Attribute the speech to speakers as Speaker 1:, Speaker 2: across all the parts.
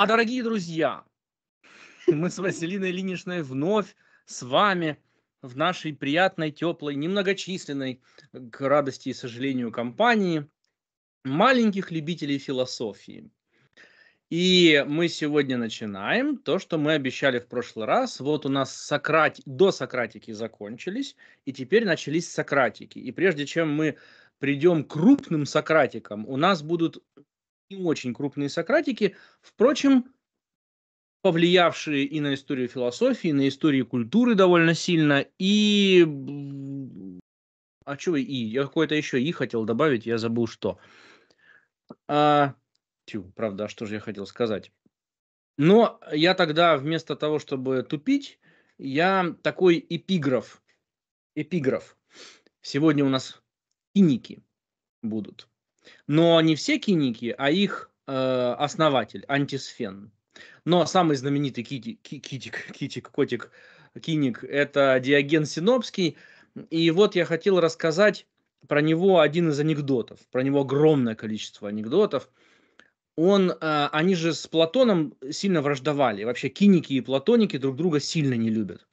Speaker 1: А, дорогие друзья, мы с Василиной Линишной вновь с вами в нашей приятной, теплой, немногочисленной, к радости и сожалению, компании маленьких любителей философии. И мы сегодня начинаем то, что мы обещали в прошлый раз. Вот у нас Сократ... до Сократики закончились, и теперь начались Сократики. И прежде чем мы придем к крупным Сократикам, у нас будут не очень крупные сократики, впрочем, повлиявшие и на историю философии, и на историю культуры довольно сильно, и... А что и? Я какое-то еще и хотел добавить, я забыл что. А... Тю, правда, а что же я хотел сказать? Но я тогда вместо того, чтобы тупить, я такой эпиграф. Эпиграф. Сегодня у нас иники будут. Но не все киники, а их э, основатель, антисфен. Но самый знаменитый кити, китик, китик, котик, киник – это Диоген Синопский. И вот я хотел рассказать про него один из анекдотов. Про него огромное количество анекдотов. Он, э, они же с Платоном сильно враждовали. Вообще киники и платоники друг друга сильно не любят.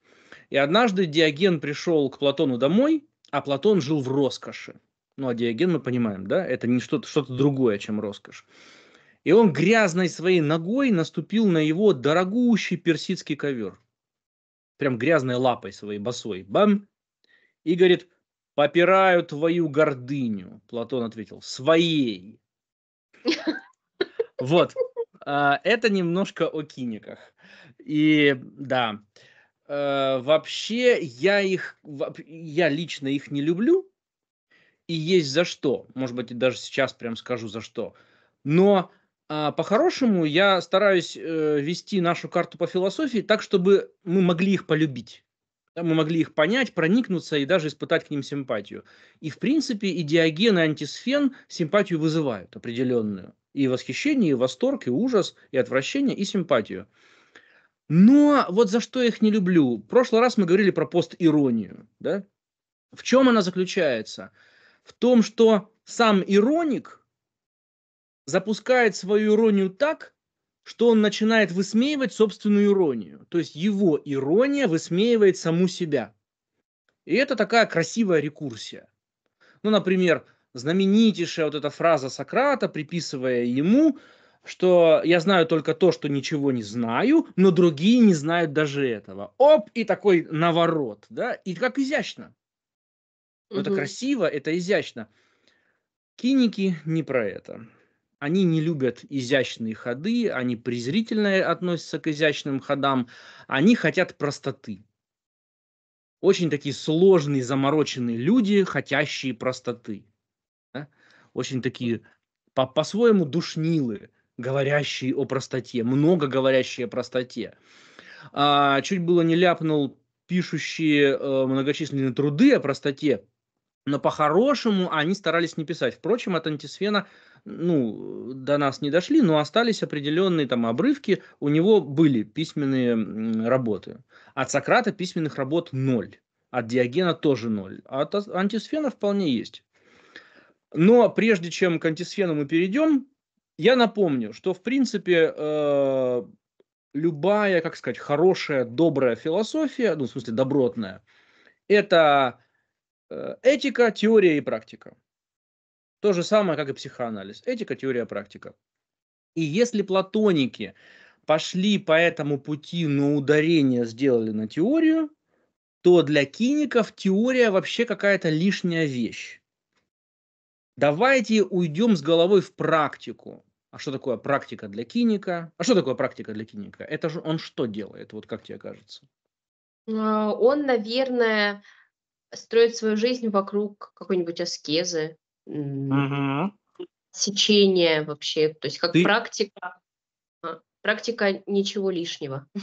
Speaker 1: И однажды Диоген пришел к Платону домой, а Платон жил в роскоши. Ну, а диаген мы понимаем, да? Это не что-то что то другое, чем роскошь. И он грязной своей ногой наступил на его дорогущий персидский ковер. Прям грязной лапой своей босой. Бам! И говорит, попираю твою гордыню. Платон ответил, своей. Вот. А, это немножко о киниках. И да, э, вообще я их, я лично их не люблю, и есть за что. Может быть, даже сейчас прям скажу за что. Но а, по-хорошему я стараюсь э, вести нашу карту по философии так, чтобы мы могли их полюбить. Да, мы могли их понять, проникнуться и даже испытать к ним симпатию. И, в принципе, и Диоген, и антисфен симпатию вызывают определенную. И восхищение, и восторг, и ужас, и отвращение, и симпатию. Но вот за что я их не люблю. В прошлый раз мы говорили про постиронию. Да? В чем она заключается? в том, что сам ироник запускает свою иронию так, что он начинает высмеивать собственную иронию. То есть его ирония высмеивает саму себя. И это такая красивая рекурсия. Ну, например, знаменитейшая вот эта фраза Сократа, приписывая ему, что я знаю только то, что ничего не знаю, но другие не знают даже этого. Оп, и такой наворот, да, и как изящно. Угу. Это красиво, это изящно. Киники не про это. Они не любят изящные ходы, они презрительно относятся к изящным ходам, они хотят простоты. Очень такие сложные, замороченные люди, хотящие простоты. Да? Очень такие по- по-своему душнилы, говорящие о простоте, много говорящие о простоте. А, чуть было не ляпнул пишущие э, многочисленные труды о простоте, но по-хорошему они старались не писать. Впрочем, от антисфена ну, до нас не дошли, но остались определенные там обрывки, у него были письменные работы. От Сократа письменных работ ноль, от Диогена тоже ноль, а от антисфена вполне есть. Но прежде чем к антисфену мы перейдем, я напомню, что в принципе э, любая, как сказать, хорошая, добрая философия, ну, в смысле добротная, это Э, этика, теория и практика. То же самое, как и психоанализ. Этика, теория, практика. И если платоники пошли по этому пути, но ударение сделали на теорию, то для киников теория вообще какая-то лишняя вещь. Давайте уйдем с головой в практику. А что такое практика для киника? А что такое практика для киника? Это же он что делает? Вот как тебе кажется?
Speaker 2: А, он, наверное, строит свою жизнь вокруг какой-нибудь аскезы, угу. сечения вообще, то есть как Ты... практика, а, практика ничего лишнего.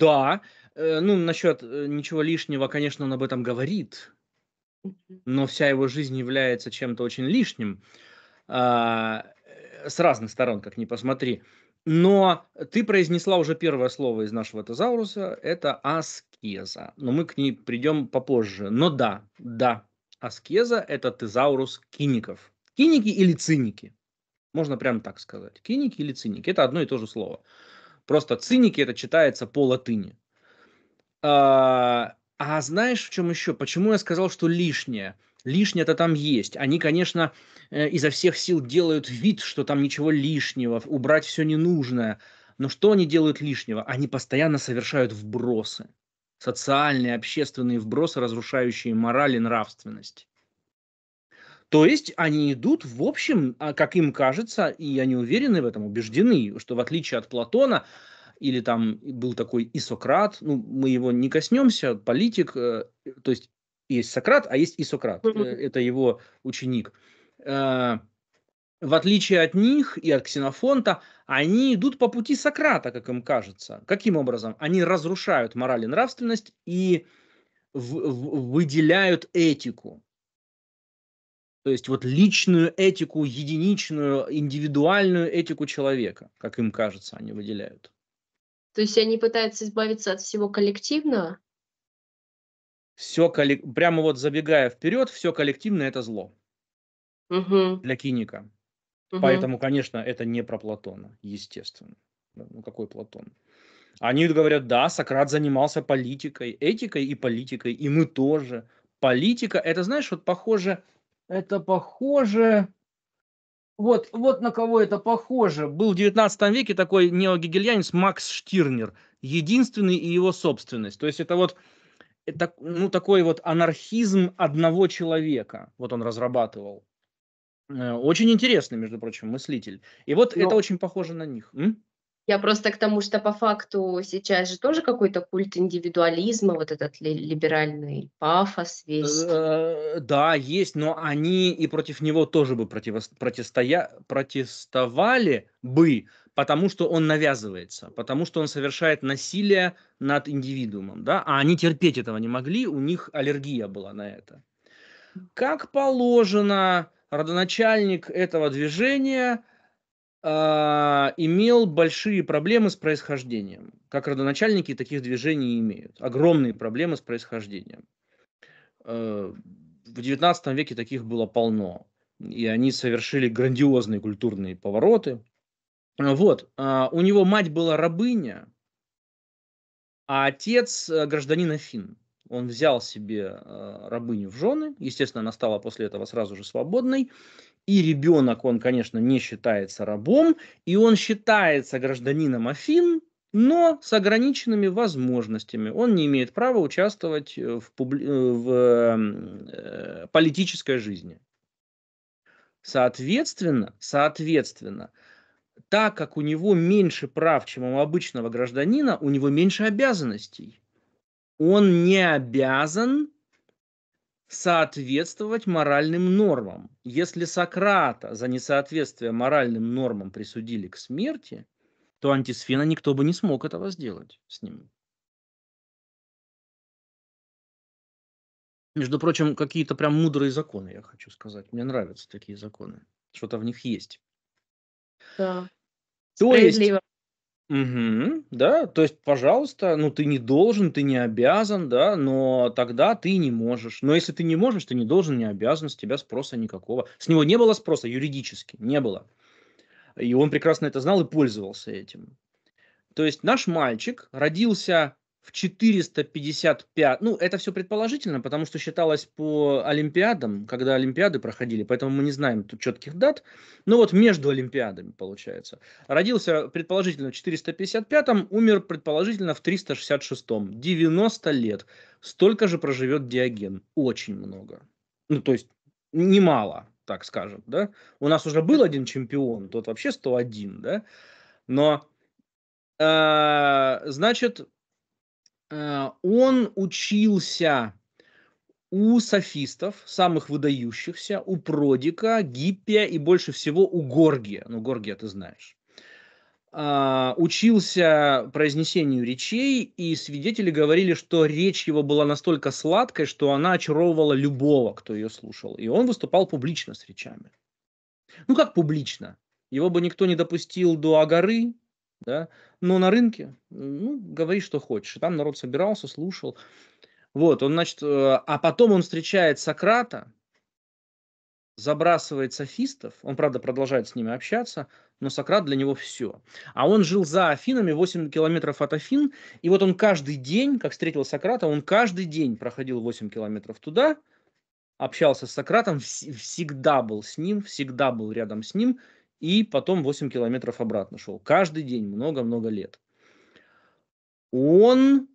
Speaker 1: Да, э, ну насчет э, ничего лишнего, конечно, он об этом говорит, но вся его жизнь является чем-то очень лишним а, э, с разных сторон, как ни посмотри. Но ты произнесла уже первое слово из нашего тезауруса, это аскеза. Но мы к ней придем попозже. Но да, да, аскеза – это тезаурус киников. Киники или циники? Можно прямо так сказать. Киники или циники – это одно и то же слово. Просто циники – это читается по латыни. А, а знаешь, в чем еще? Почему я сказал, что лишнее – лишнее-то там есть. Они, конечно, э, изо всех сил делают вид, что там ничего лишнего, убрать все ненужное. Но что они делают лишнего? Они постоянно совершают вбросы. Социальные, общественные вбросы, разрушающие мораль и нравственность. То есть они идут, в общем, а, как им кажется, и они уверены в этом, убеждены, что в отличие от Платона, или там был такой Исократ ну, мы его не коснемся, политик, э, то есть есть Сократ, а есть и Сократ. Э, это его ученик. Э, в отличие от них и от Ксенофонта, они идут по пути Сократа, как им кажется. Каким образом? Они разрушают мораль и нравственность и выделяют этику. То есть вот личную этику, единичную, индивидуальную этику человека, как им кажется, они выделяют.
Speaker 2: То есть они пытаются избавиться от всего коллективного?
Speaker 1: все прямо вот забегая вперед, все коллективное это зло угу. для киника. Угу. Поэтому, конечно, это не про Платона, естественно. Ну какой Платон? Они говорят, да, Сократ занимался политикой, этикой и политикой, и мы тоже. Политика, это знаешь, вот похоже, это похоже, вот, вот на кого это похоже. Был в 19 веке такой неогегельянец Макс Штирнер, единственный и его собственность. То есть это вот это, ну, такой вот анархизм одного человека. Вот он разрабатывал. Э, очень интересный, между прочим, мыслитель. И вот Но... Ну, это очень похоже на них. М? Я
Speaker 2: просто к тому, что по факту сейчас же тоже какой-то культ
Speaker 1: индивидуализма,
Speaker 2: вот этот ли, либеральный
Speaker 1: пафос весь. Э, да, есть, но они и против него тоже бы противостоя... протестовали бы, потому что он навязывается, потому что он совершает насилие над индивидуумом, да, а они терпеть этого не могли, у них аллергия была на это. Как положено, родоначальник этого движения э, имел большие проблемы с происхождением, как родоначальники таких движений имеют, огромные проблемы с происхождением. Э, в XIX веке таких было полно, и они совершили грандиозные культурные повороты – а, вот, а, у него мать была рабыня, а отец э, гражданин Афин. Он взял себе э, рабыню в жены, естественно, она стала после этого сразу же свободной. И ребенок, он, конечно, не считается рабом, и он считается гражданином Афин, но с ограниченными возможностями. Он не имеет права участвовать э, в, публи... в эм, политической жизни. Соответственно, соответственно, так как у него меньше прав, чем у обычного гражданина, у него меньше обязанностей. Он не обязан соответствовать моральным нормам. Если Сократа за несоответствие моральным нормам присудили к смерти, то антисфена никто бы не смог этого сделать с ним. Между прочим, какие-то прям мудрые законы, я хочу сказать. Мне нравятся такие законы. Что-то в них есть. Да. То есть, Угу, да, то есть, пожалуйста, ну ты не должен, ты не обязан, да, но тогда ты не можешь. Но если ты не можешь, ты не должен, не обязан, с тебя спроса никакого. С него не было спроса юридически, не было. И он прекрасно это знал и пользовался этим. То есть наш мальчик родился в 455, ну, это все предположительно, потому что считалось по Олимпиадам, когда Олимпиады проходили, поэтому мы не знаем тут четких дат, но вот между Олимпиадами получается. Родился предположительно в 455, умер предположительно в 366, 90 лет. Столько же проживет Диоген, очень много. Ну, то есть, немало, так скажем, да. У нас уже был один чемпион, тот вообще 101, да. Но, э, значит, Э, он учился у софистов, самых выдающихся, у Продика, Гиппия и больше всего у Горгия. Ну, Горгия ты знаешь. Э, учился произнесению речей, и свидетели говорили, что речь его была настолько сладкой, что она очаровывала любого, кто ее слушал. И он выступал публично с речами. Ну как публично? Его бы никто не допустил до Агары, да, но на рынке, ну, говори, что хочешь. Там народ собирался, слушал. Вот, он, значит, э, а потом он встречает Сократа, забрасывает софистов, он, правда, продолжает с ними общаться, но Сократ для него все. А он жил за Афинами, 8 километров от Афин, и вот он каждый день, как встретил Сократа, он каждый день проходил 8 километров туда, общался с Сократом, всегда был с ним, всегда был рядом с ним, и потом 8 километров обратно шел. Каждый день, много-много лет. Он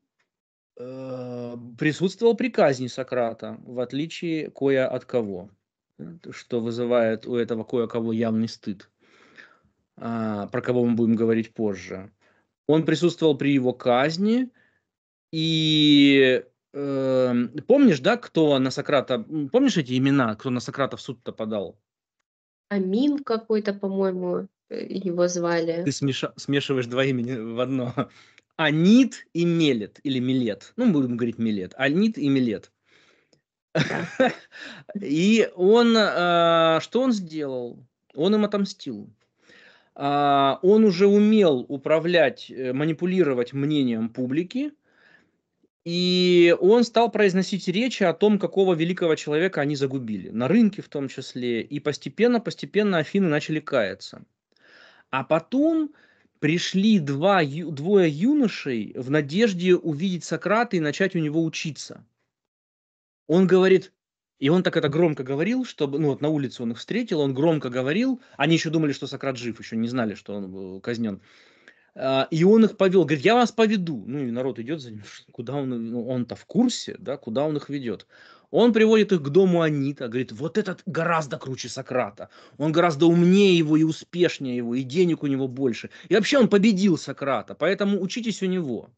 Speaker 1: э, присутствовал при казни Сократа, в отличие кое от кого, что вызывает у этого кое-кого явный стыд, э, про кого мы будем говорить позже. Он присутствовал при его казни, и э, помнишь, да, кто на Сократа, помнишь эти имена, кто на Сократа в суд-то подал?
Speaker 2: Амин какой-то, по-моему, э, его звали. Ты
Speaker 1: смеша- смешиваешь два имени в одно. Анит и Мелет, или Милет. Ну, будем говорить Милет. Анит и Милет. И он, э, что он сделал? Он им отомстил. А, он уже умел управлять, э, манипулировать мнением публики, и он стал произносить речи о том, какого великого человека они загубили, на рынке в том числе. И постепенно-постепенно Афины начали каяться. А потом пришли два, двое юношей в надежде увидеть Сократа и начать у него учиться. Он говорит, и он так это громко говорил, чтобы, ну вот на улице он их встретил, он громко говорил, они еще думали, что Сократ жив, еще не знали, что он был э, казнен. А, и он их повел, говорит, я вас поведу. Ну и народ идет за ним, куда он, ну, он-то в курсе, да, куда он их ведет. Он приводит их к дому Анита, говорит, вот этот гораздо круче Сократа. Он гораздо умнее его и успешнее его, и денег у него больше. И вообще он победил Сократа, поэтому учитесь у него.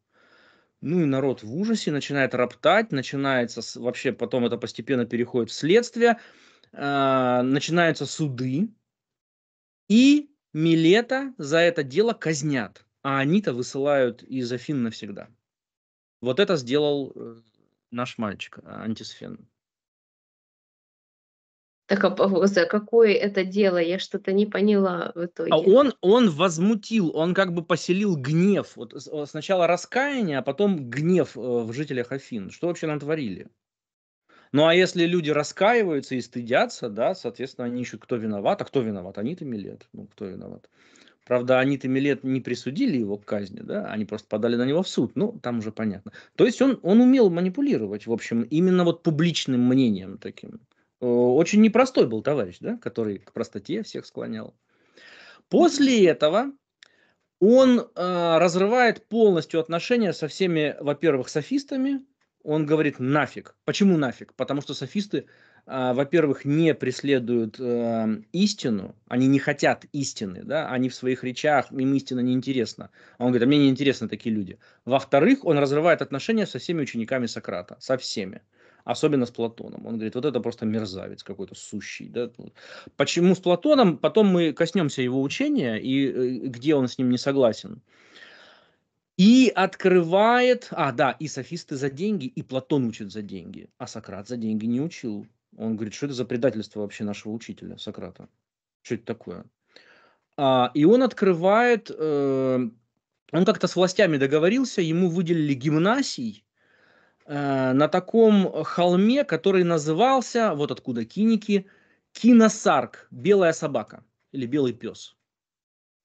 Speaker 1: Ну и народ в ужасе, начинает роптать, начинается, вообще потом это постепенно переходит в следствие, э, начинаются суды, и Милета за это дело казнят а они-то высылают из Афин навсегда. Вот это сделал э, наш мальчик а, Антисфен. Так,
Speaker 2: а за какое это дело? Я что-то не поняла в а итоге. А
Speaker 1: он, он возмутил, он как бы поселил гнев. Вот э, сначала раскаяние, а потом гнев э, в жителях Афин. Что вообще натворили? Ну а если люди раскаиваются и стыдятся, да, соответственно, они ищут, кто виноват, а кто виноват? Они-то Милет, ну кто виноват? Правда, они-то Милет не присудили его к казни, да, они просто подали на него в суд, ну, там уже понятно. То есть он, он умел манипулировать, в общем, именно вот публичным мнением таким. Э, очень непростой был товарищ, да, который к простоте всех склонял. После этого он э, разрывает полностью отношения со всеми, во-первых, софистами. Он говорит нафиг. Почему нафиг? Потому что софисты а, во-первых, не преследуют э, истину, они не хотят истины, да, они в своих речах, им истина неинтересна. А он говорит, а мне неинтересны такие люди. Во-вторых, он разрывает отношения со всеми учениками Сократа, со всеми особенно с Платоном. Он говорит, вот это просто мерзавец какой-то сущий. Да? Почему с Платоном? Потом мы коснемся его учения и э, где он с ним не согласен. И открывает, а да, и софисты за деньги, и Платон учит за деньги, а Сократ за деньги не учил. Он говорит, что это за предательство вообще нашего учителя Сократа? Что это такое? А, и он открывает, э, он как-то с властями договорился, ему выделили гимнасий э, на таком холме, который назывался, вот откуда киники, киносарк, белая собака или белый пес.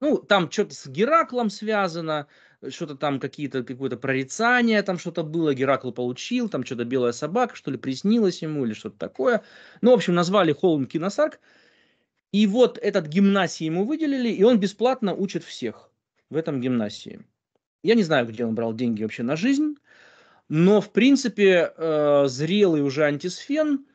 Speaker 1: Ну, там что-то с Гераклом связано, что-то там какие-то, какое-то прорицание, там что-то было, Геракл получил, там что-то белая собака, что ли, приснилась ему или что-то такое. Ну, в общем, назвали холм Киносарк. И вот этот гимнасий ему выделили, и он бесплатно учит всех в этом гимнасии. Я не знаю, где он брал деньги вообще на жизнь, но, в принципе, э, зрелый уже антисфен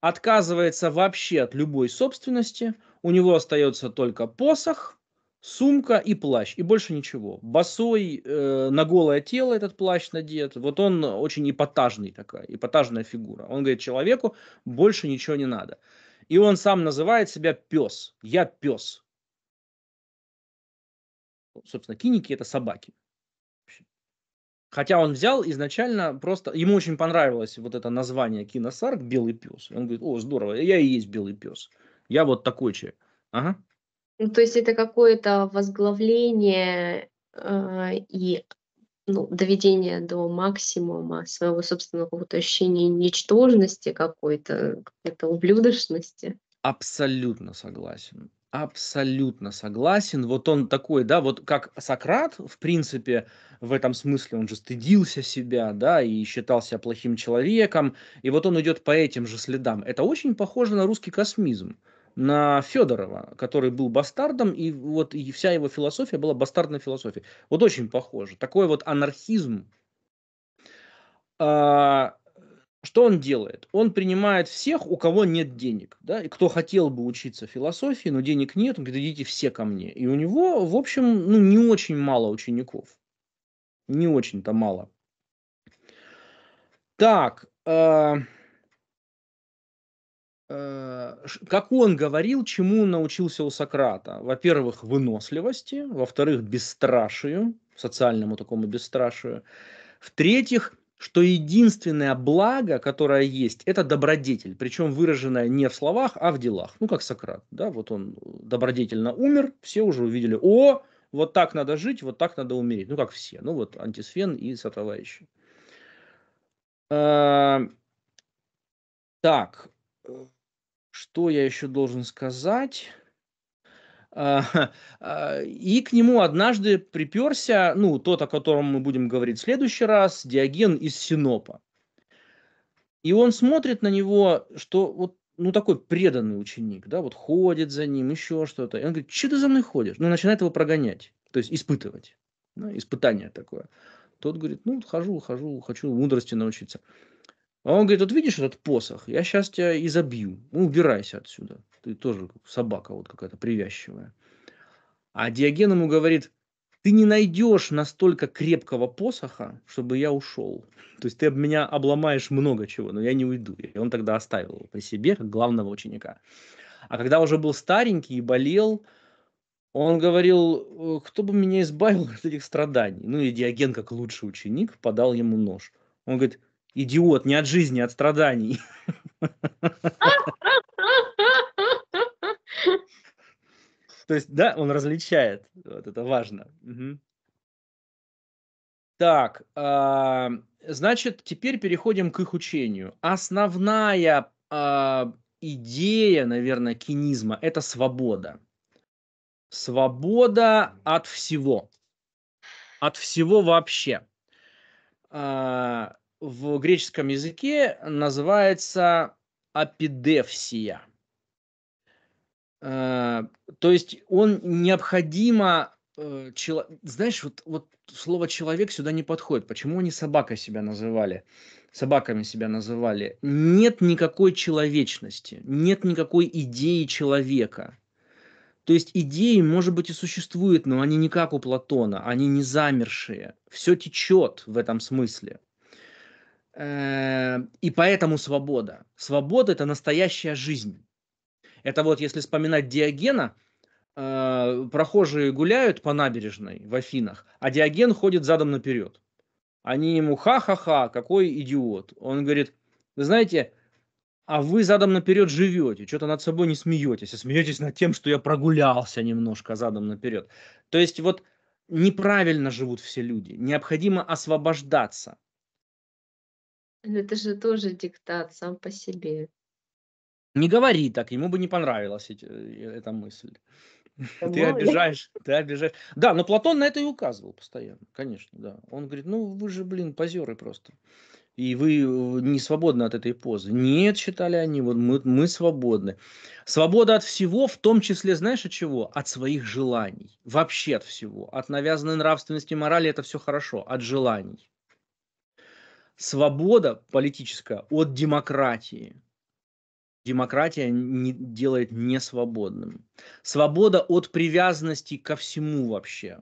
Speaker 1: отказывается вообще от любой собственности. У него остается только посох – сумка и плащ, и больше ничего. Босой, э, на голое тело этот плащ надет. Вот он очень эпатажный такая, эпатажная фигура. Он говорит человеку, больше ничего не надо. И он сам называет себя пес. Я пес. Собственно, киники это собаки. Хотя он взял изначально просто... Ему очень понравилось вот это название киносарк «Белый пес». Он говорит, о, здорово, я и есть белый пес. Я вот такой человек. Ага.
Speaker 2: Ну, то есть это какое-то возглавление э, и ну, доведение до максимума своего собственного какого ощущения ничтожности какой-то, какой-то ублюдочности.
Speaker 1: Абсолютно согласен. Абсолютно согласен. Вот он такой, да, вот как Сократ, в принципе, в этом смысле он же стыдился себя, да, и считал себя плохим человеком. И вот он идет по этим же следам. Это очень похоже на русский космизм на Федорова, который был бастардом, и вот и вся его философия была бастардной философией. Вот очень похоже. Такой вот анархизм. А, что он делает? Он принимает всех, у кого нет денег. Да? И кто хотел бы учиться философии, но денег нет, он говорит, идите все ко мне. И у него, в общем, ну, не очень мало учеников. Не очень-то мало. Так, э, Э, как он говорил, чему научился у Сократа? Во-первых, выносливости, во-вторых, бесстрашию, социальному такому бесстрашию. В-третьих, что единственное благо, которое есть, это добродетель, причем выраженная не в словах, а в делах. Ну, как Сократ, да, вот он э, добродетельно умер, все уже увидели, о, вот так надо жить, вот так надо умереть. Ну, как все, ну, вот антисфен и сотоварищи. Э, так, что я еще должен сказать? А, а, и к нему однажды приперся, ну, тот, о котором мы будем говорить в следующий раз, Диоген из Синопа. И он смотрит на него, что вот ну, такой преданный ученик, да, вот ходит за ним, еще что-то. И он говорит, что ты за мной ходишь? Ну, начинает его прогонять, то есть испытывать. Да, испытание такое. Тот говорит, ну, хожу, хожу, хочу мудрости научиться. А он говорит, вот видишь этот посох, я сейчас тебя и забью. Ну, убирайся отсюда. Ты тоже собака вот какая-то привязчивая. А Диоген ему говорит, ты не найдешь настолько крепкого посоха, чтобы я ушел. То есть ты об меня обломаешь много чего, но я не уйду. И он тогда оставил его при себе, как главного ученика. А когда уже был старенький и болел, он говорил, «Э, кто бы меня избавил от этих страданий. Ну и Диоген, как лучший ученик, подал ему нож. Он говорит, Идиот, не от жизни, а от страданий. То есть, да, он различает. Вот это важно. Так, а, значит, теперь переходим к их учению. Основная а, идея, наверное, кинизма – это свобода. Свобода от всего. От всего вообще в греческом языке называется апидевсия. Э, то есть он необходимо... Э, знаешь, вот, вот слово «человек» сюда не подходит. Почему они собакой себя называли? Собаками себя называли. Нет никакой человечности, нет никакой идеи человека. То есть идеи, может быть, и существуют, но они не как у Платона, они не замершие. Все течет в этом смысле. Э, и поэтому свобода. Свобода – это настоящая жизнь. Это вот если вспоминать Диогена, э, прохожие гуляют по набережной в Афинах, а Диоген ходит задом наперед. Они ему ха-ха-ха, какой идиот. Он говорит, вы знаете, а вы задом наперед живете, что-то над собой не смеетесь, а смеетесь над тем, что я прогулялся немножко задом наперед. То есть вот неправильно живут все люди, необходимо освобождаться.
Speaker 2: Но ну, это же тоже диктат сам по себе.
Speaker 1: Не говори так, ему бы не понравилась эти, э, эта мысль. Ты обижаешь, ты обижаешь. Да, но Платон на это и указывал постоянно, конечно, да. Он говорит, ну вы же, блин, позеры просто. И вы э, не свободны от этой позы. Нет, считали они, вот мы, мы свободны. Свобода от всего, в том числе, знаешь, от чего? От своих желаний. Вообще от всего. От навязанной нравственности морали это все хорошо. От желаний свобода политическая от демократии. Демократия не, делает несвободным. Свобода от привязанности ко всему вообще.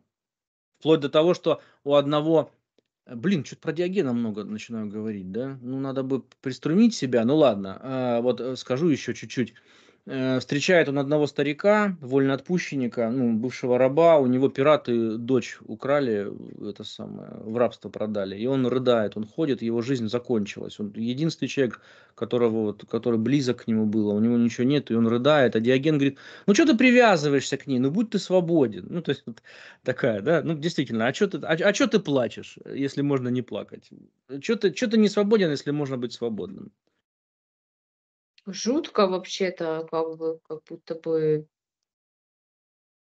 Speaker 1: Вплоть до того, что у одного... Блин, что-то про Диогена много начинаю говорить, да? Ну, надо бы приструмить себя. Ну, ладно, а, вот э, скажу еще чуть-чуть. Э, встречает он одного старика, вольноотпущенника, ну, бывшего раба, у него пираты дочь украли, это самое, в рабство продали, и он рыдает, он ходит, его жизнь закончилась. Он единственный человек, которого, вот, который близок к нему было, у него ничего нет, и он рыдает, а Диоген говорит, ну, что ты привязываешься к ней, ну, будь ты свободен. Ну, то есть, вот такая, да, ну, действительно, а что ты, а, а ты плачешь, если можно не плакать? Что ты, чё ты не свободен, если можно быть свободным?
Speaker 2: Жутко вообще-то, как бы, как будто бы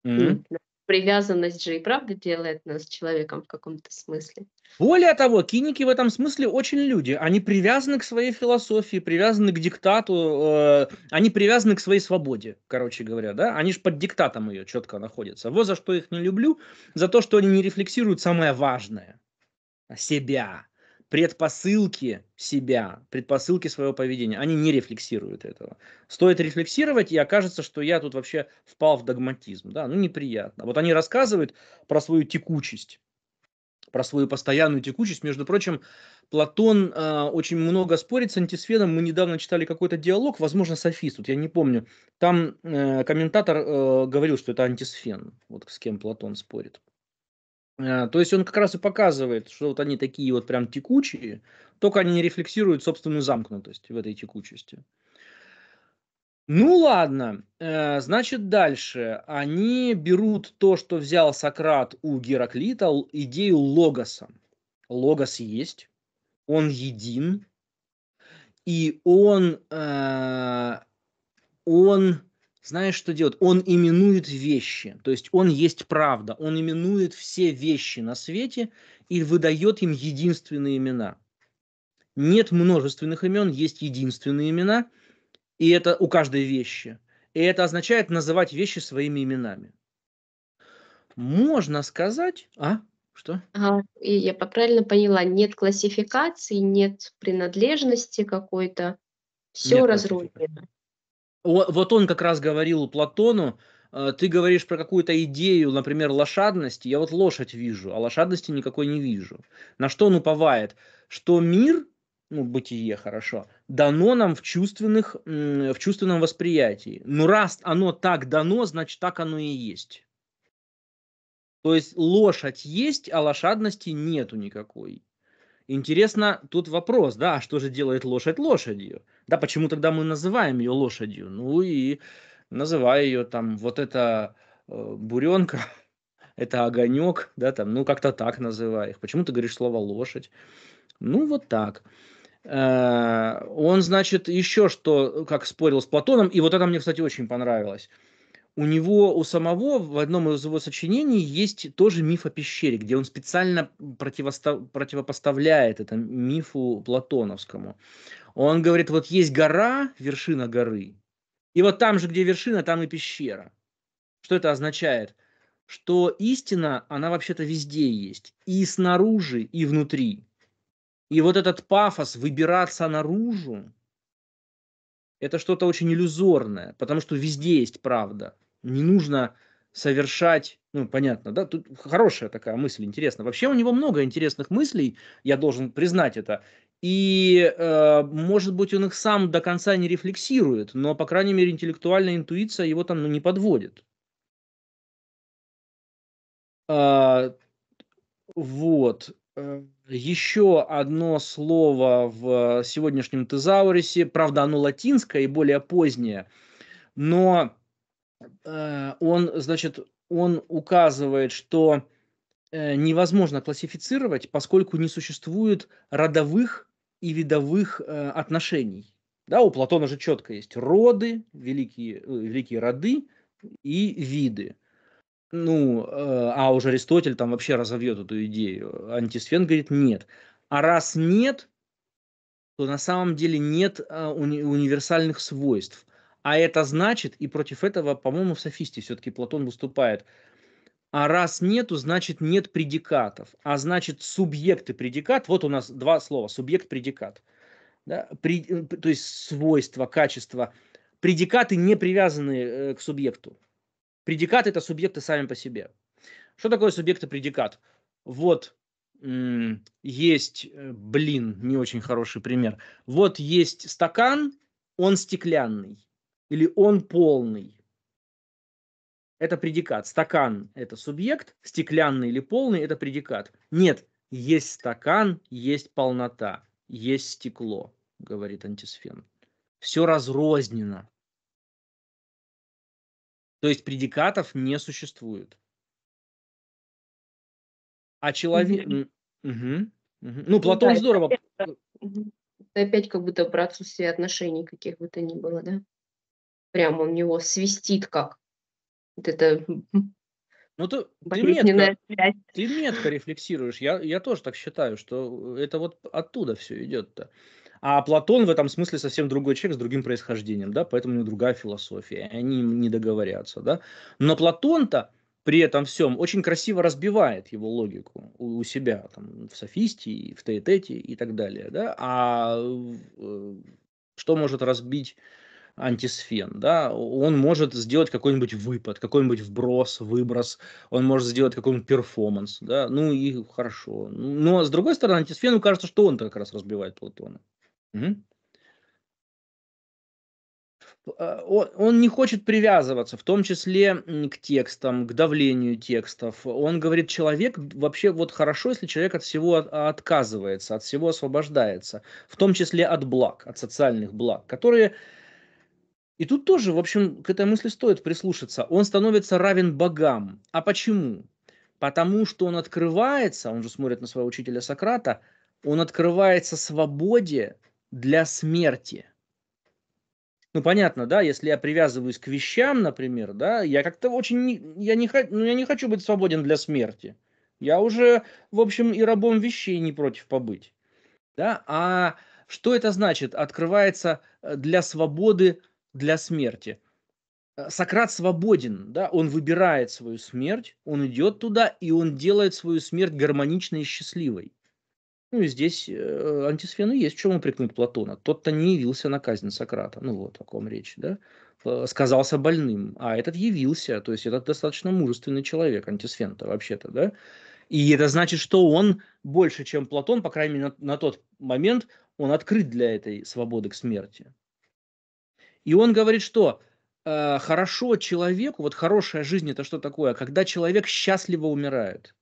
Speaker 2: Мгм. привязанность же и правда делает нас человеком в каком-то смысле.
Speaker 1: Более того, киники в этом смысле очень люди. Они привязаны к своей философии, привязаны к диктату, э, они привязаны к своей свободе, короче говоря, да? Они же под диктатом ее четко находятся. Вот за что их не люблю, за то, что они не рефлексируют самое важное – себя предпосылки себя, предпосылки своего поведения. Они не рефлексируют этого. Стоит рефлексировать, и окажется, что я тут вообще впал в догматизм. Да, ну неприятно. Вот они рассказывают про свою текучесть про свою постоянную текучесть. Между прочим, Платон э, очень много спорит с антисфеном. Мы недавно читали какой-то диалог, возможно, софист, вот я не помню. Там э, комментатор э, говорил, что это антисфен, вот с кем Платон спорит. А, то есть он как раз и показывает, что вот они такие вот прям текучие, только они не рефлексируют собственную замкнутость в этой текучести. Ну ладно, э, значит дальше. Они берут то, что взял Сократ у Гераклита, идею логоса. Логос есть, он един, и он, э, он знаешь, что делает? Он именует вещи, то есть он есть правда, он именует все вещи на свете и выдает им единственные имена. Нет множественных имен, есть единственные имена, и это у каждой вещи. И это означает называть вещи своими именами. Можно сказать, а? Что?
Speaker 2: А и я правильно поняла, нет классификации, нет принадлежности какой-то, все нет
Speaker 1: вот он как раз говорил Платону, э, ты говоришь про какую-то идею, например, лошадности, я вот лошадь вижу, а лошадности никакой не вижу. На что он уповает? Что мир, ну, бытие хорошо, дано нам в, чувственных, в чувственном восприятии. Но ну, раз оно так дано, значит, так оно и есть. То есть лошадь есть, а лошадности нету никакой. Интересно, тут вопрос, да, а что же делает лошадь лошадью? Да, почему тогда мы называем ее лошадью? Ну и называя ее там вот это э, буренка, это огонек, да, там, ну как-то так называй их. Почему ты говоришь слово лошадь? Ну вот так. Э, он, значит, еще что, как спорил с Платоном, и вот это мне, кстати, очень понравилось у него, у самого, в одном из его сочинений есть тоже миф о пещере, где он специально противостав, противопоставляет это мифу платоновскому. Он говорит, вот есть гора, вершина горы, и вот там же, где вершина, там и пещера. Что это означает? Что истина, она вообще-то везде есть, и снаружи, и внутри. И вот этот пафос выбираться наружу, это что-то очень иллюзорное, потому что везде есть правда не нужно совершать, ну, понятно, да, тут хорошая такая мысль, интересно. Вообще у него много интересных мыслей, я должен признать это. И, э, может быть, он их сам до конца не рефлексирует, но, по крайней мере, интеллектуальная интуиция его там ну, не подводит. А, э, вот. Еще одно слово в сегодняшнем тезаурисе, правда, оно латинское и более позднее, но Э, он, значит, он указывает, что э, невозможно классифицировать, поскольку не существует родовых и видовых э, отношений. Да, у Платона же четко есть роды, великие, великие роды и виды. Ну, а уже Аристотель там вообще разовьет эту идею. Антисфен говорит нет. А раз нет, то на самом деле нет уни- универсальных свойств – а это значит, и против этого, по-моему, в софисте все-таки Платон выступает. А раз нету, значит нет предикатов. А значит субъект и предикат, вот у нас два слова, субъект-предикат. Да? При, э, то есть свойства, качества. Предикаты не привязаны э, к субъекту. Предикаты – это субъекты сами по себе. Что такое субъект и предикат? Вот есть, э, блин, не очень хороший пример. Вот есть стакан, он стеклянный или он полный. Это предикат. Стакан – это субъект, стеклянный или полный – это предикат. Нет, есть стакан, есть полнота, есть стекло, говорит антисфен. Все разрознено. То есть предикатов не существует. А человек... Угу. Угу. Ну, Платон здорово...
Speaker 2: Это опять как будто про отсутствие отношений каких бы то ни было, да? прям у него свистит как. Вот это
Speaker 1: ну, ты, ты метко, ты метко рефлексируешь. Я, я тоже так считаю, что это вот оттуда все идет-то. А Платон в этом смысле совсем другой человек с другим происхождением, да, поэтому у него другая философия, они не договорятся, да. Но Платон-то при этом всем очень красиво разбивает его логику у, у себя, там, в софистии, в теотете и так далее, да. А э, что может разбить антисфен, да, он может сделать какой-нибудь выпад, какой-нибудь вброс, выброс, он может сделать какой-нибудь перформанс, да, ну и хорошо. Но с другой стороны, антисфену кажется, что он как раз разбивает Платона. Угу. Он не хочет привязываться, в том числе к текстам, к давлению текстов. Он говорит, человек вообще вот хорошо, если человек от всего а, отказывается, от всего освобождается, в том числе от благ, от социальных благ, которые и тут тоже, в общем, к этой мысли стоит прислушаться. Он становится равен богам. А почему? Потому что он открывается, он же смотрит на своего учителя Сократа, он открывается свободе для смерти. Ну, понятно, да, если я привязываюсь к вещам, например, да, я как-то очень, не, я, не, ну, я не хочу быть свободен для смерти. Я уже, в общем, и рабом вещей не против побыть. Да? А что это значит? Открывается э, для свободы для смерти. Э, Сократ свободен, да, он выбирает свою смерть, он идет туда, и он делает свою смерть гармоничной и счастливой. Ну и здесь э, антисфену есть, в чем упрекнуть Платона. Тот-то не явился на казнь Сократа, ну вот о ком речь, да, э, сказался больным, а этот явился, то есть этот достаточно мужественный человек, антисфен-то вообще-то, да, и это значит, что он больше, чем Платон, по крайней мере, на, на тот момент, он открыт для этой свободы к смерти. И он говорит, что э, хорошо человеку, вот хорошая жизнь это что такое? Когда человек счастливо умирает.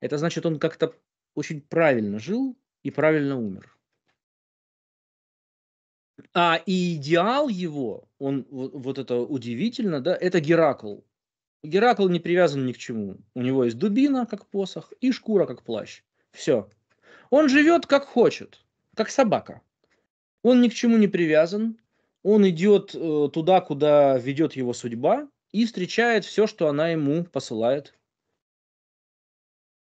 Speaker 1: Это значит, он как-то очень правильно жил и правильно умер. А и идеал его, он вот, вот это удивительно, да, это Геракл. Геракл не привязан ни к чему. У него есть дубина, как посох, и шкура, как плащ. Все. Он живет, как хочет, как собака. Он ни к чему не привязан, он идет э, туда, куда ведет его судьба, и встречает все, что она ему посылает.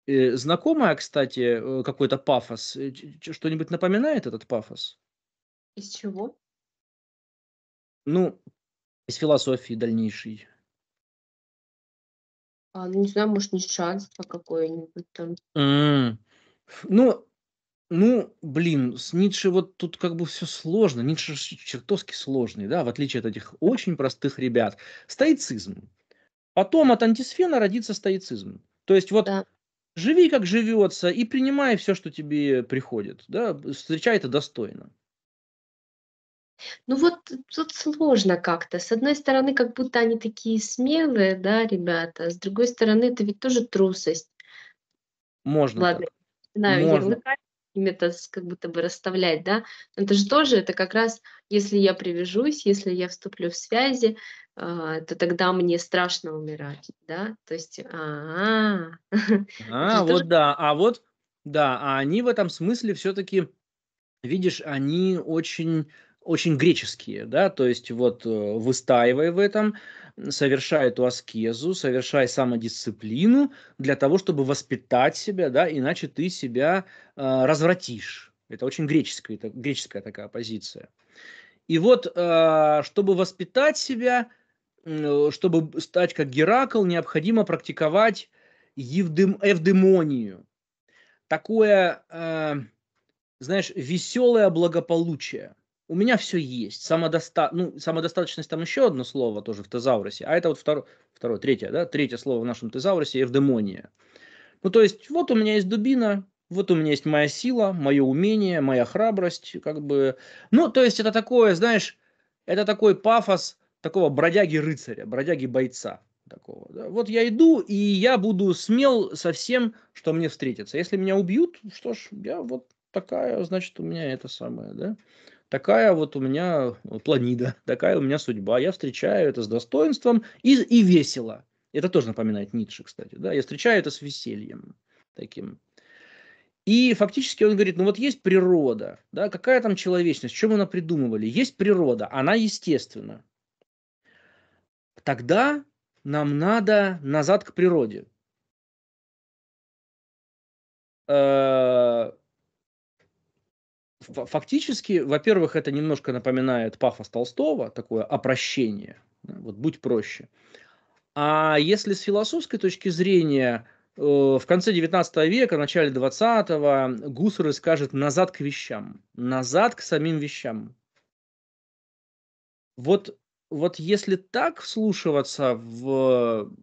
Speaker 1: Э, Знакомая, кстати, э, какой-то пафос. Что-нибудь напоминает этот пафос? Из чего? Ну, из философии дальнейшей.
Speaker 2: А, ну не знаю, может, нищанство а какое-нибудь там.
Speaker 1: Mm. Ну, ну, блин, с Ницше вот тут как бы все сложно. Ницше чертовски сложный, да, в отличие от этих очень простых ребят. Стоицизм. Потом от антисфена родится стоицизм. То есть вот да. живи, как живется, и принимай все, что тебе приходит. Да, встречай это достойно.
Speaker 2: Ну вот тут сложно как-то. С одной стороны, как будто они такие смелые, да, ребята. А с другой стороны, это ведь тоже трусость.
Speaker 1: Можно. Ладно,
Speaker 2: так. Знаю, Можно. Я ими это как будто бы расставлять, да, это же тоже, это как раз, если я привяжусь, если я вступлю в связи, э, то тогда мне страшно умирать, да, то есть,
Speaker 1: -а, а вот да, а вот, да, а они в этом смысле все-таки, видишь, они очень очень греческие, да, то есть вот э, выстаивай в этом, совершай эту аскезу, совершай самодисциплину для того, чтобы воспитать себя, да, иначе ты себя э, развратишь. Это очень греческая, это греческая такая позиция. И вот, э, чтобы воспитать себя, э, чтобы стать как Геракл, необходимо практиковать евдем, эвдемонию. Такое, э, знаешь, веселое благополучие – у меня все есть. Самодоста... Ну, самодостаточность там еще одно слово тоже в тезаурусе, а это вот второе, второе, третье, да, третье слово в нашем тезаурусе – эвдемония. Ну, то есть, вот у меня есть дубина, вот у меня есть моя сила, мое умение, моя храбрость, как бы. Ну, то есть, это такое, знаешь, это такой пафос такого бродяги-рыцаря, бродяги-бойца такого. Да? Вот я иду, и я буду смел со всем, что мне встретится. Если меня убьют, что ж, я вот такая, значит, у меня это самое, да такая вот у меня ну, планида, такая у меня судьба. Я встречаю это с достоинством и, и весело. Это тоже напоминает Ницше, кстати. Да? Я встречаю это с весельем таким. И фактически он говорит, ну вот есть природа, да, какая там человечность, чем она придумывали? Есть природа, она естественна. Тогда нам надо назад к природе. Э, фактически, во-первых, это немножко напоминает пафос Толстого, такое опрощение, вот будь проще. А если с философской точки зрения, э, в конце 19 века, начале 20-го Гуссеры скажет «назад к вещам», «назад к самим вещам». Вот, вот если так вслушиваться в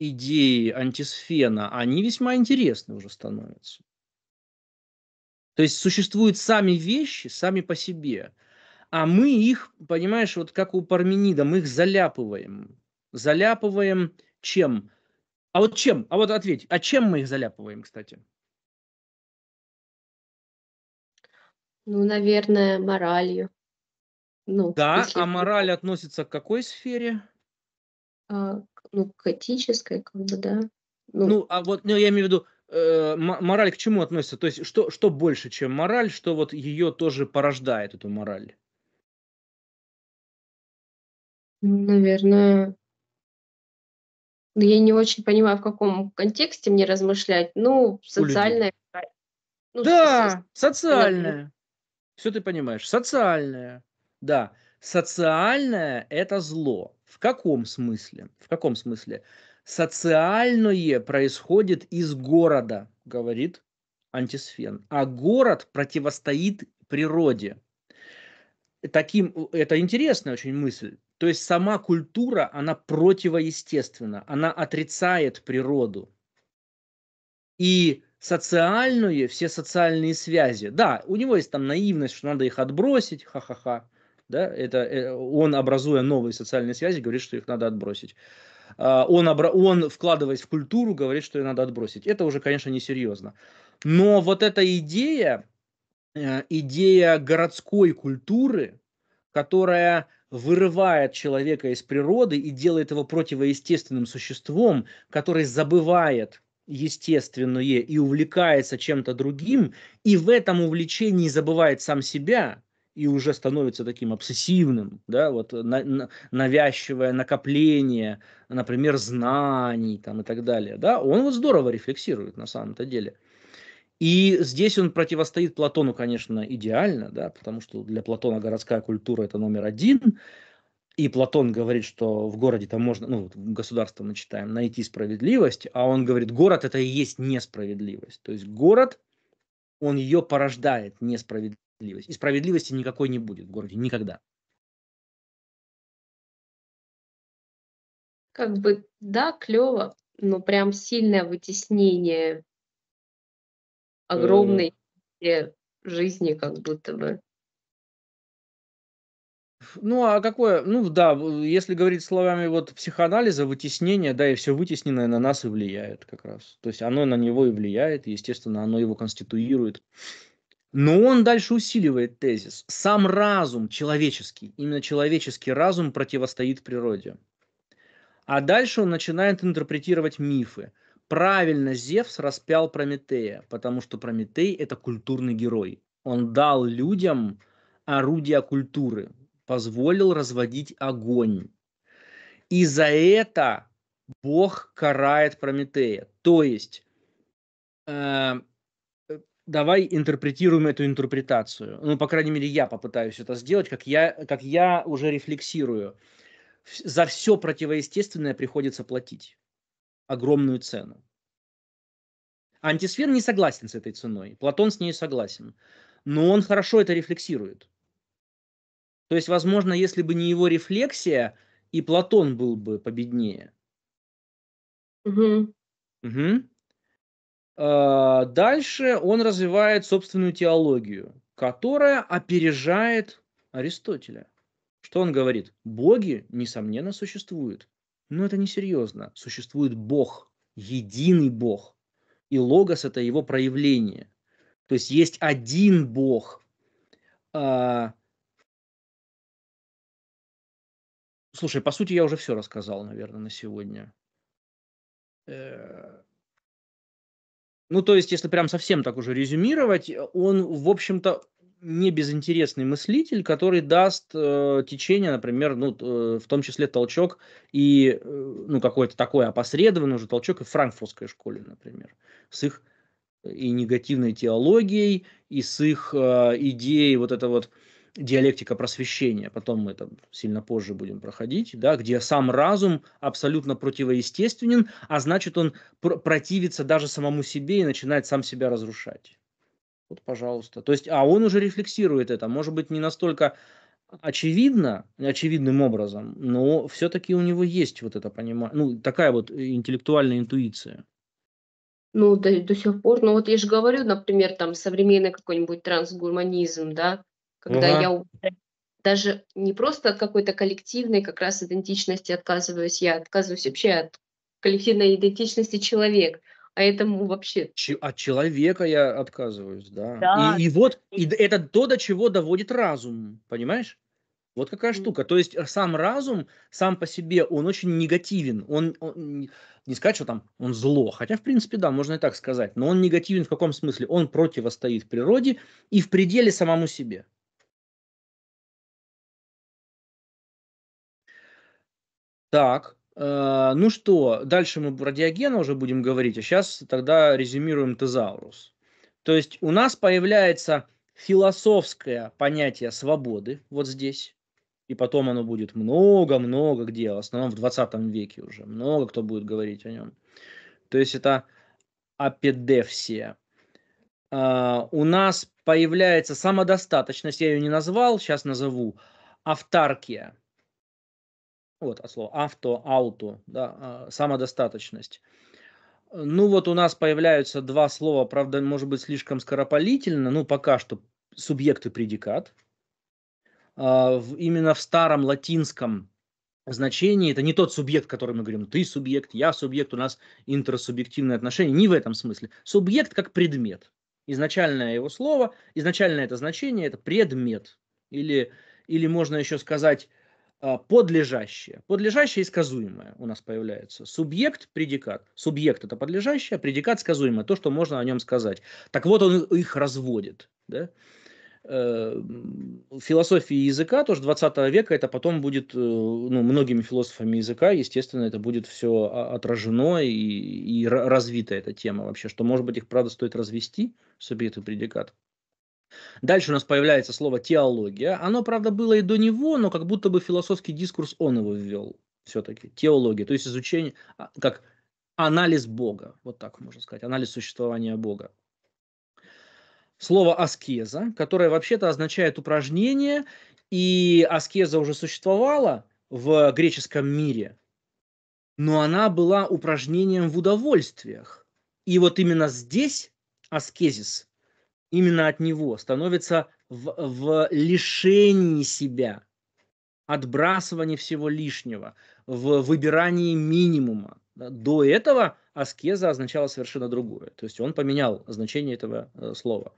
Speaker 1: идеи антисфена, они весьма интересны уже становятся. То есть существуют сами вещи, сами по себе, а мы их, понимаешь, вот как у Парменида, мы их заляпываем. Заляпываем чем? А вот чем? А вот ответь, а чем мы их заляпываем, кстати?
Speaker 2: Ну, наверное, моралью. Ну, да, если... а
Speaker 1: мораль относится к какой сфере?
Speaker 2: А, ну, к этической, как бы, да.
Speaker 1: Ну, ну а вот ну, я имею в виду, Э, мораль к чему относится? То есть что, что больше, чем мораль, что вот ее тоже порождает, эту мораль?
Speaker 2: Наверное, ну, я не очень понимаю, в каком контексте мне размышлять.
Speaker 1: Ну, социальная.
Speaker 2: Ну, да,
Speaker 1: со... социальная. Да. Все ты понимаешь. Социальная. Да. Социальное – это зло. В каком смысле? В каком смысле? Социальное происходит из города, говорит антисфен. А город противостоит природе. Таким, это интересная очень мысль. То есть сама культура, она противоестественна, она отрицает природу. И социальную, все социальные связи. Да, у него есть там наивность, что надо их отбросить, ха-ха-ха. Да, это э, он, образуя новые социальные связи, говорит, что их надо отбросить. А, он, обра... он, вкладываясь в культуру, говорит, что ее надо отбросить. Это уже, конечно, несерьезно. Но вот эта идея, э, идея городской культуры, которая вырывает человека из природы и делает его противоестественным существом, который забывает естественное и увлекается чем-то другим, и в этом увлечении забывает сам себя, и уже становится таким обсессивным, да, вот э, на, на, навязчивое накопление, например, знаний там и так далее, да, он вот здорово рефлексирует на самом-то деле. И здесь он противостоит Платону, конечно, идеально, да, потому что для Платона городская культура это номер один, и Платон говорит, что в городе там можно, ну, государство мы читаем, найти справедливость, а он говорит, город это и есть несправедливость. То есть город, он ее порождает, несправедливость справедливость. И справедливости никакой не будет в городе никогда.
Speaker 2: Как бы, да, клево, но прям сильное вытеснение огромной э... жизни как будто бы.
Speaker 1: Ну, а какое, ну да, если говорить словами вот психоанализа, вытеснение, да, и все вытесненное на нас и влияет как раз. То есть оно на него и влияет, и, естественно, оно его конституирует. Но он дальше усиливает тезис. Сам разум человеческий, именно человеческий разум противостоит природе. А дальше он начинает интерпретировать мифы. Правильно Зевс распял Прометея, потому что Прометей – это культурный герой. Он дал людям орудия культуры, позволил разводить огонь. И за это Бог карает Прометея. То есть э, давай интерпретируем эту интерпретацию. Ну, по крайней мере, я попытаюсь это сделать, как я, как я уже рефлексирую. За все противоестественное приходится платить огромную цену. Антисфер не согласен с этой ценой. Платон с ней согласен. Но он хорошо это рефлексирует. То есть, возможно, если бы не его рефлексия, и Платон был бы победнее. Угу. Угу. А, дальше он развивает собственную теологию, которая опережает Аристотеля. Что он говорит? Боги, несомненно, существуют. Но это несерьезно. Существует Бог, единый Бог. И логос – это его проявление. То есть есть один Бог. А, слушай, по сути, я уже все рассказал, наверное, на сегодня. Э, ну, то есть, если прям совсем так уже резюмировать, э, он, в общем-то, не безинтересный мыслитель, который даст э, течение, например, ну, э, в том числе толчок и, э, ну, какой-то такой опосредованный уже толчок и в франкфуртской школе, например, с их э, и негативной теологией, и с их э, идеей вот это вот э, диалектика просвещения, потом мы это сильно позже будем проходить, да, где сам разум абсолютно противоестественен, а значит он пр- противится даже самому себе и начинает сам себя разрушать. Вот, пожалуйста. То есть, а он уже рефлексирует это, может быть, не настолько очевидно, очевидным образом, но все-таки у него есть вот это понимание, ну, такая вот интеллектуальная интуиция.
Speaker 2: Ну, до, до сих пор, ну вот я же говорю, например, там современный какой-нибудь трансгуманизм, да, когда угу. я даже не просто от какой-то коллективной как раз идентичности отказываюсь, я отказываюсь вообще от коллективной идентичности человек, а этому вообще...
Speaker 1: Ч- от человека я отказываюсь, да. да. И, и вот и это то, до чего доводит разум, понимаешь? Вот какая штука. То есть э, сам разум сам по себе, он очень негативен. Он, он не сказать, что там он зло, хотя в принципе да, можно и так сказать. Но он негативен в каком смысле? Он противостоит природе и в пределе самому себе. Так, э, ну что, дальше мы про диагена уже будем говорить, а сейчас тогда резюмируем тезаурус. То есть у нас появляется философское понятие свободы вот здесь, и потом оно будет много-много где, в основном в 20 веке уже, много кто будет говорить о нем. То есть это апедевсия. Uh, у нас появляется самодостаточность, я ее не назвал, сейчас назову, автаркия вот от слова авто, ауто, да, а, самодостаточность. Ну вот у нас появляются два слова, правда, может быть, слишком скоропалительно, но ну, пока что субъект и предикат. А, именно в старом латинском значении это не тот субъект, который мы говорим, ты субъект, я субъект, у нас интерсубъективные отношения, не в этом смысле. Субъект как предмет. Изначальное его слово, изначальное это значение, это предмет. Или, или можно еще сказать а, подлежащее. Подлежащее и сказуемое у нас появляется. Субъект, предикат. Субъект – это подлежащее, а предикат – сказуемое, то, что можно о нем сказать. Так вот, он их разводит. Да? Э, Философии языка, тоже 20 века, это потом будет, э, ну, многими философами языка, естественно, это будет все отражено и, и развита эта тема вообще, что, может быть, их, правда, стоит развести, субъект и предикат. Дальше у нас появляется слово теология. Оно, правда, было и до него, но как будто бы философский дискурс он его ввел все-таки. Теология, то есть изучение, а, как анализ Бога, вот так можно сказать, анализ существования Бога. Слово аскеза, которое вообще-то означает упражнение, и аскеза уже существовала в греческом мире, но она была упражнением в удовольствиях. И вот именно здесь аскезис именно от него, становится в, в лишении себя, отбрасывании всего лишнего, в выбирании минимума. До этого аскеза означала совершенно другое. То есть он поменял значение этого э, слова.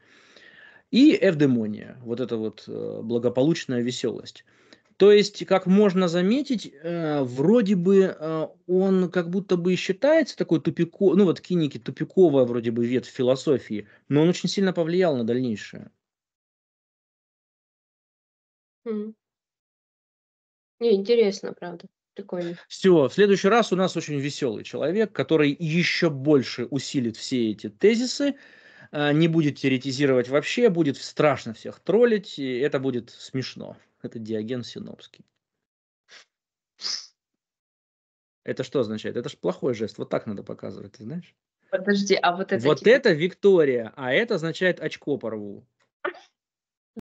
Speaker 1: И эвдемония, вот эта вот э, благополучная веселость. То есть, как можно заметить, э, вроде бы э, он как будто бы считается такой тупико, ну вот киники тупиковая вроде бы ветвь философии, но он очень сильно повлиял на дальнейшее.
Speaker 2: Mm. интересно, правда. Прикольно.
Speaker 1: Все, в следующий раз у нас очень веселый человек, который еще больше усилит все эти тезисы, э, не будет теоретизировать вообще, будет страшно всех троллить, и это будет смешно это Диоген Синопский. Это что означает? Это же плохой жест. Вот так надо показывать, ты знаешь?
Speaker 2: Подожди, а вот это... Вот
Speaker 1: это Виктория, а это означает очко порву.